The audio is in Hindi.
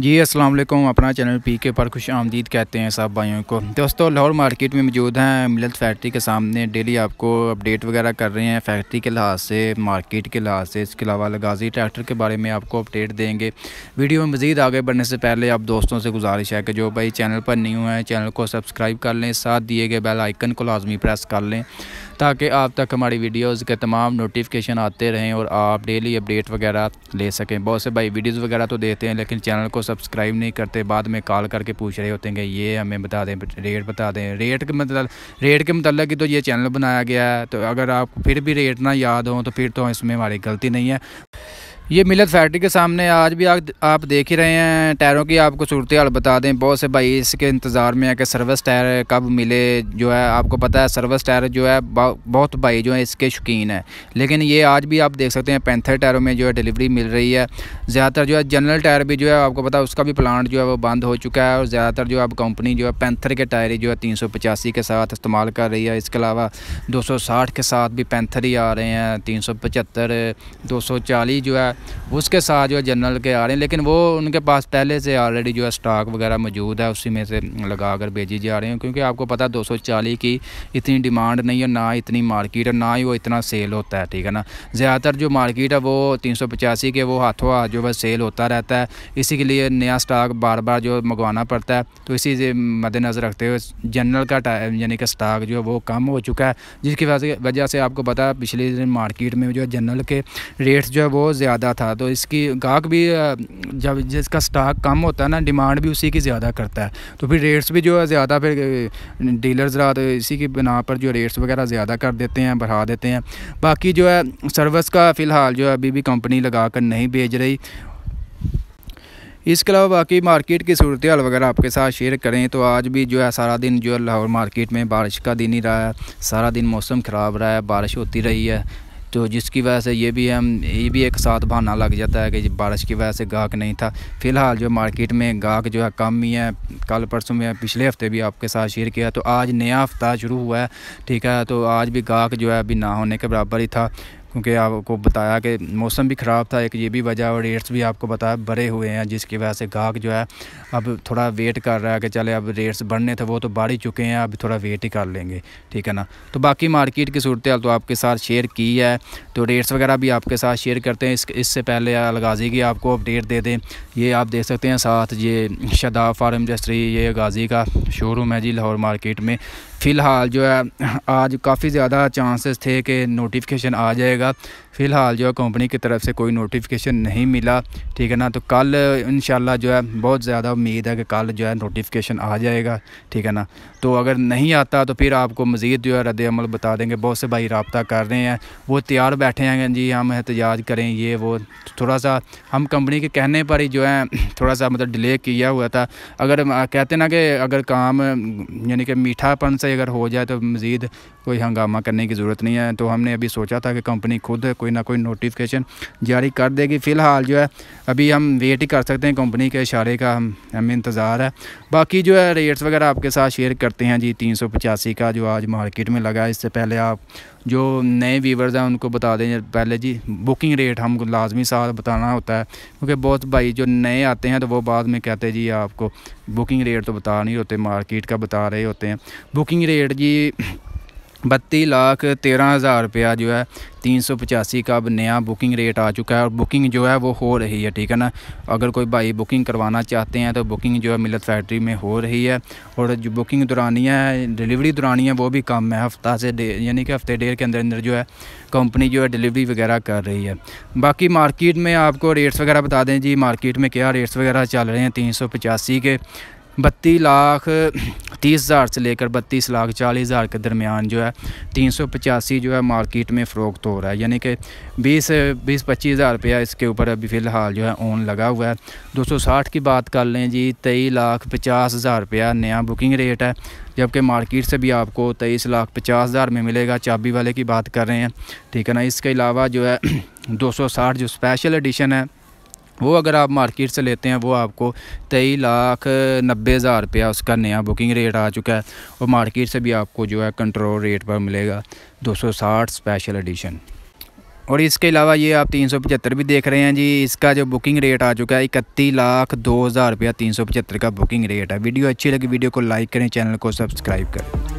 जी अस्सलाम वालेकुम अपना चैनल पी के पर खुश आमदीद कहते हैं साहब भाइयों को दोस्तों लाहौर मार्केट में मौजूद हैं मिलत फैक्ट्री के सामने डेली आपको अपडेट वगैरह कर रहे हैं फैक्ट्री के लिहाज से मार्केट के लिहाज से इसके अलावा लगाजी ट्रैक्टर के बारे में आपको अपडेट देंगे वीडियो में मज़ीद आगे बढ़ने से पहले आप दोस्तों से गुजारिश है कि जो भाई चैनल पर न्यू है चैनल को सब्सक्राइब कर लें साथ दिए गए बेल आइकन को लाजमी प्रेस कर लें ताकि आप तक हमारी वीडियोस के तमाम नोटिफिकेशन आते रहें और आप डेली अपडेट वगैरह ले सकें बहुत से भाई वीडियोस वगैरह तो देते हैं लेकिन चैनल को सब्सक्राइब नहीं करते बाद में कॉल करके पूछ रहे होते हैं कि ये हमें बता दें रेट बता दें रेट के मतलब रेट के मतलब तो ये चैनल बनाया गया है तो अगर आप फिर भी रेट ना याद हो तो फिर तो इसमें हमारी गलती नहीं है ये मिलत फैक्ट्री के सामने आज भी आ, आप देख ही रहे हैं टायरों की आपको सूरत हाल बता दें बहुत से भाई इसके इंतज़ार में है कि सर्विस टायर कब मिले जो है आपको पता है सर्विस टायर जो है बहुत भाई जो है इसके शौकीन है लेकिन ये आज भी आप देख सकते हैं पैंथर टायरों में जो है डिलीवरी मिल रही है ज़्यादातर जो है जनरल टायर भी जो है आपको पता है उसका भी प्लांट जो है वो बंद हो चुका है और ज़्यादातर जो है कंपनी जो है पैंथर के टायर जो है तीन के साथ इस्तेमाल कर रही है इसके अलावा दो के साथ भी पैंथर ही आ रहे हैं तीन सौ जो है उसके साथ जो जनरल के आ रहे हैं लेकिन वो उनके पास पहले से ऑलरेडी जो है स्टॉक वगैरह मौजूद है उसी में से लगा कर भेजी जा रही हैं क्योंकि आपको पता दो सौ चालीस की इतनी डिमांड नहीं है ना इतनी मार्केट है ना ही वो इतना सेल होता है ठीक है ना ज़्यादातर जो मार्केट है वो तीन सौ पचासी के वो हाथों हाथ जो है सेल होता रहता है इसी के लिए नया स्टॉक बार बार जो मंगवाना पड़ता है तो इसी मद्देनज़र रखते हुए जनरल का टाइम यानी कि स्टॉक जो है वो कम हो चुका है जिसकी वजह से आपको पता है पिछले मार्केट में जो है जनरल के रेट्स जो है वो ज़्यादा ज़्यादा था तो इसकी गाहक भी जब जिसका स्टॉक कम होता है ना डिमांड भी उसी की ज़्यादा करता है तो फिर रेट्स भी जो है ज़्यादा फिर डीलर्स रात इसी की बिना पर जो रेट्स वगैरह ज़्यादा कर देते हैं बढ़ा देते हैं बाकी जो है सर्विस का फ़िलहाल जो है अभी भी कंपनी लगा कर नहीं भेज रही इसके अलावा बाकी मार्केट की सूरत हाल वगैरह आपके साथ शेयर करें तो आज भी जो है सारा दिन जो है लाहौर मार्केट में बारिश का दिन ही रहा है सारा दिन मौसम ख़राब रहा है बारिश होती रही है तो जिसकी वजह से ये भी हम ये भी एक साथ बहाना लग जाता है कि बारिश की वजह से गाहक नहीं था फ़िलहाल जो मार्केट में गाहक जो है कम ही है कल परसों में पिछले हफ्ते भी आपके साथ शेयर किया तो आज नया हफ्ता शुरू हुआ है ठीक है तो आज भी गाहक जो है अभी ना होने के बराबर ही था क्योंकि आपको बताया कि मौसम भी ख़राब था एक ये भी वजह और रेट्स भी आपको बताया बड़े हुए हैं जिसकी वजह से गाहक जो है अब थोड़ा वेट कर रहा है कि चले अब रेट्स बढ़ने थे वो तो बढ़ ही चुके हैं अब थोड़ा वेट ही कर लेंगे ठीक है ना तो बाकी मार्केट की सूरत तो आपके साथ शेयर की है तो रेट्स वगैरह भी आपके साथ शेयर करते हैं इस इससे पहले अलगाजी की आपको अपडेट दे दें ये आप देख सकते हैं साथ ये शदा फार्म इंडस्ट्री ये गाजी का शोरूम है जी लाहौर मार्केट में फ़िलहाल जो है आज काफ़ी ज़्यादा चांसेस थे कि नोटिफिकेशन आ जाएगा फ़िलहाल जो है कंपनी की तरफ से कोई नोटिफिकेशन नहीं मिला ठीक है ना तो कल इन जो है बहुत ज़्यादा उम्मीद है कि कल जो है नोटिफिकेशन आ जाएगा ठीक है ना तो अगर नहीं आता तो फिर आपको मज़ीद जो है रद्दमल बता देंगे बहुत से भाई रबता कर रहे हैं वो तैयार बैठे हैं जी हम एहतजाज करें ये वो थोड़ा सा हम कंपनी के कहने पर ही जो है थोड़ा सा मतलब डिले किया हुआ था अगर कहते ना कि अगर काम यानी कि मीठापन से अगर हो जाए तो मज़ीद कोई हंगामा करने की ज़रूरत नहीं है तो हमने अभी सोचा था कि कंपनी खुद कोई ना कोई नोटिफिकेशन जारी कर देगी फ़िलहाल जो है अभी हम वेट ही कर सकते हैं कंपनी के इशारे का हम हमें इंतज़ार है बाकी जो है रेट्स वगैरह आपके साथ शेयर करते हैं जी तीन सौ पचासी का जो आज मार्केट में लगा इससे पहले आप जो नए वीवर हैं उनको बता दें पहले जी बुकिंग रेट हम लाजमी साथ बताना होता है क्योंकि बहुत भाई जो नए आते हैं तो वो बाद में कहते हैं जी आपको बुकिंग रेट तो बता नहीं होते मार्केट का बता रहे होते हैं बुकिंग रेट जी बत्तीस लाख तेरह हज़ार रुपया जो है तीन सौ पचासी का अब नया बुकिंग रेट आ चुका है और बुकिंग जो है वो हो रही है ठीक है ना अगर कोई भाई बुकिंग करवाना चाहते हैं तो बुकिंग जो है मिलत फैक्ट्री में हो रही है और जो बुकिंग दुरानी है डिलीवरी है वो भी कम है हफ्ता से यानी कि हफ्ते डेढ़ के अंदर अंदर जो है कंपनी जो है डिलीवरी वगैरह कर रही है बाकी मार्केट में आपको रेट्स वगैरह बता दें जी मार्केट में क्या रेट्स वगैरह चल रहे हैं तीन सौ पचासी के बत्तीस लाख तीस हज़ार से लेकर बत्तीस लाख चालीस हज़ार के दरमियान जो है तीन सौ पचासी जो है मार्केट में फ़रोख्त हो रहा है यानी कि बीस बीस पच्चीस हज़ार रुपया इसके ऊपर अभी फ़िलहाल जो है ओन लगा हुआ है दो सौ साठ की बात कर लें जी तेईस लाख पचास हज़ार रुपया नया बुकिंग रेट है जबकि मार्केट से भी आपको तेईस लाख पचास हज़ार में मिलेगा चाबी वाले की बात कर रहे हैं ठीक है ना इसके अलावा जो है दो सौ साठ जो स्पेशल एडिशन है वो अगर आप मार्केट से लेते हैं वो आपको तेई लाख नब्बे हज़ार रुपया उसका नया बुकिंग रेट आ चुका है और मार्केट से भी आपको जो है कंट्रोल रेट पर मिलेगा 260 स्पेशल एडिशन और इसके अलावा ये आप तीन सौ पचहत्तर भी देख रहे हैं जी इसका जो बुकिंग रेट आ चुका है इकतीस लाख दो हज़ार रुपया तीन सौ पचहत्तर का बुकिंग रेट है वीडियो अच्छी लगी वीडियो को लाइक करें चैनल को सब्सक्राइब करें